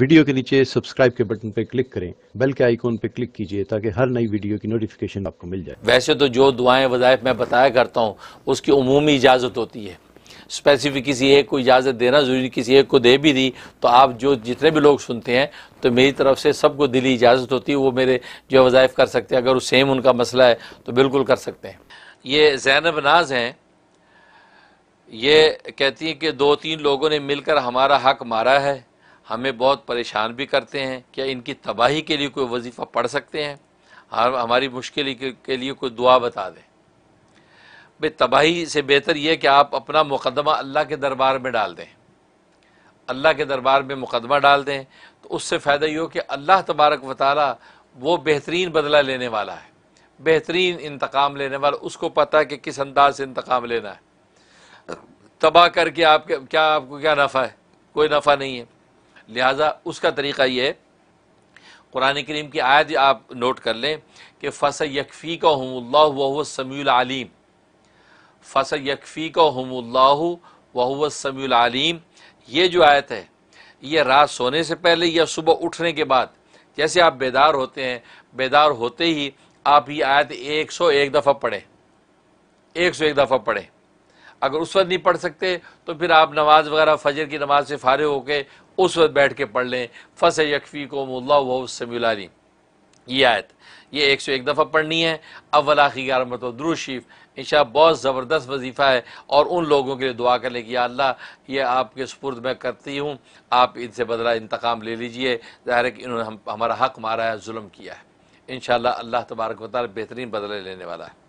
video के नीचे subscribe के बटन पर क्लिक करें बेल के आइकॉन पर क्लिक कीजिए ताकि हर नई वीडियो की नोटिफिकेशन आपको मिल जाए वैसे तो जो दुआएं वज़ायफ मैं बताया करता हूँ उसकी उमूमी इजाज़त होती है स्पेसिफिक किसी एक को इजाज़त देना ज़रूरी किसी एक को दे भी दी तो आप जो जितने भी लोग सुनते हैं तो मेरी तरफ से सबको दिली इजाज़त होती है वो मेरे जो वज़ायफ़ कर सकते हैं अगर वो सेम उनका मसला है तो बिल्कुल कर सकते हैं ये जैनब नाज हैं ये कहती हैं कि दो तीन लोगों ने मिलकर हमारा हक मारा है हमें बहुत परेशान भी करते हैं क्या इनकी तबाही के लिए कोई वजीफ़ा पढ़ सकते हैं हम हाँ, हमारी मुश्किल के लिए कोई दुआ बता दें भाई तबाही से बेहतर यह कि आप अपना मुकदमा अल्लाह के दरबार में डाल दें अल्लाह के दरबार में मुकदमा डाल दें तो उससे फ़ायदा ये हो कि अल्लाह तबारक वाली वो बेहतरीन बदला लेने वाला है बेहतरीन इंतकाम लेने वाला उसको पता है कि किस अंदाज से इंतकाम लेना है तबाह करके आपके क्या आपको क्या नफ़ा है कोई नफ़ा नहीं है लिहाजा उसका तरीका यह है कुरान करीम की आयत आप नोट कर लें कि फ़स यकफ़ी का हमल्ला वह आलीम फ़स यकफ़ी का हमल्ला वह आलीम ये जो आयत है ये रात सोने से पहले या सुबह उठने के बाद जैसे आप बेदार होते हैं बेदार होते ही आप ये आयत एक सौ एक दफ़ा पढ़ें एक सौ एक दफ़ा पढ़ें अगर उस वक्त नहीं पढ़ सकते तो फिर आप नमाज़ वगैरह फजर की नमाज से फ़ारग होकर उस वक्त बैठ के पढ़ लें फस यकफ़ी को मुल्लासमिलानी ये आयत ये एक सौ एक दफ़ा पढ़नी है अव्वल आखिर ग्यारह मतलब द्रुशीफ इंशा बहुत ज़बरदस्त वजीफ़ा है और उन लोगों के लिए दुआ लें कि अल्लाह ये आपके सुपुर्द मैं करती हूँ आप इनसे बदला इंतकाम ले लीजिए ज़ाहिर है कि इन्होंने हम हमारा हक मारा है जुल्म किया है इन अल्लाह तबारक वाल बेहतरीन बदला लेने वाला है